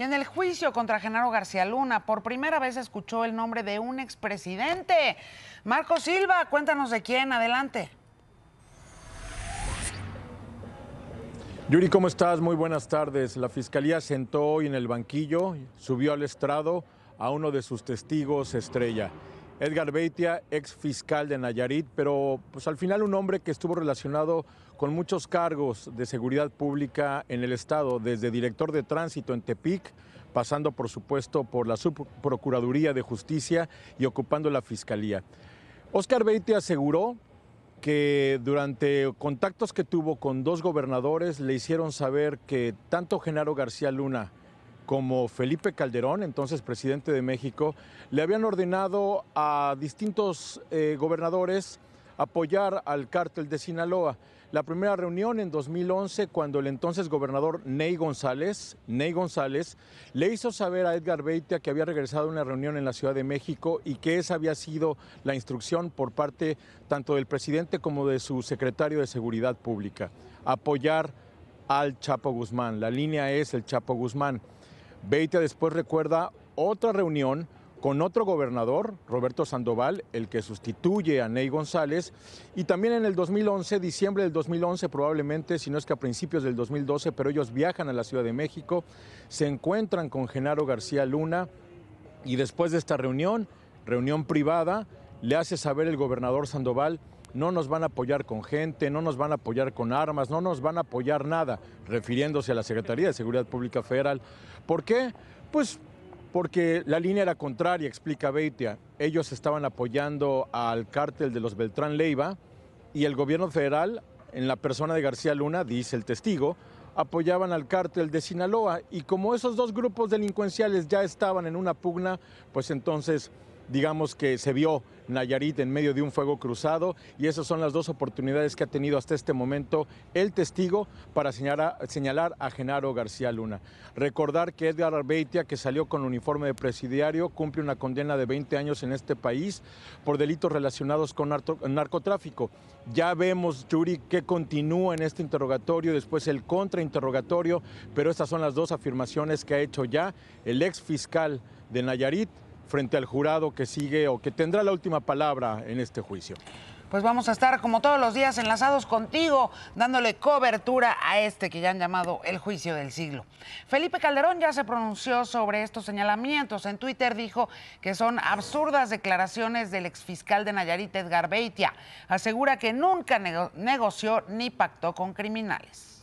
Y en el juicio contra Genaro García Luna, por primera vez escuchó el nombre de un expresidente. Marco Silva, cuéntanos de quién, adelante. Yuri, ¿cómo estás? Muy buenas tardes. La fiscalía sentó hoy en el banquillo, subió al estrado a uno de sus testigos estrella. Edgar Beitia, ex fiscal de Nayarit, pero pues al final un hombre que estuvo relacionado con muchos cargos de seguridad pública en el Estado, desde director de tránsito en Tepic, pasando por supuesto por la Subprocuraduría de Justicia y ocupando la Fiscalía. Oscar Beitia aseguró que durante contactos que tuvo con dos gobernadores le hicieron saber que tanto Genaro García Luna como Felipe Calderón, entonces presidente de México, le habían ordenado a distintos eh, gobernadores apoyar al cártel de Sinaloa. La primera reunión en 2011 cuando el entonces gobernador Ney González, Ney González le hizo saber a Edgar Beitia que había regresado a una reunión en la Ciudad de México y que esa había sido la instrucción por parte tanto del presidente como de su secretario de Seguridad Pública, apoyar al Chapo Guzmán. La línea es el Chapo Guzmán. Beitia después recuerda otra reunión con otro gobernador, Roberto Sandoval, el que sustituye a Ney González, y también en el 2011, diciembre del 2011 probablemente, si no es que a principios del 2012, pero ellos viajan a la Ciudad de México, se encuentran con Genaro García Luna y después de esta reunión, reunión privada, le hace saber el gobernador Sandoval, no nos van a apoyar con gente, no nos van a apoyar con armas, no nos van a apoyar nada, refiriéndose a la Secretaría de Seguridad Pública Federal. ¿Por qué? Pues porque la línea era contraria, explica Beitia. Ellos estaban apoyando al cártel de los Beltrán Leiva y el gobierno federal, en la persona de García Luna, dice el testigo, apoyaban al cártel de Sinaloa. Y como esos dos grupos delincuenciales ya estaban en una pugna, pues entonces digamos que se vio Nayarit en medio de un fuego cruzado y esas son las dos oportunidades que ha tenido hasta este momento el testigo para señalar, a Genaro García Luna. Recordar que Edgar Arbeitia, que salió con uniforme de presidiario, cumple una condena de 20 años en este país por delitos relacionados con narcotráfico. Ya vemos, Yuri, que continúa en este interrogatorio, después el contrainterrogatorio, pero estas son las dos afirmaciones que ha hecho ya el ex fiscal de Nayarit frente al jurado que sigue o que tendrá la última palabra en este juicio. Pues vamos a estar como todos los días enlazados contigo, dándole cobertura a este que ya han llamado el juicio del siglo. Felipe Calderón ya se pronunció sobre estos señalamientos. En Twitter dijo que son absurdas declaraciones del exfiscal de Nayarit, Edgar Beitia. Asegura que nunca negoció ni pactó con criminales.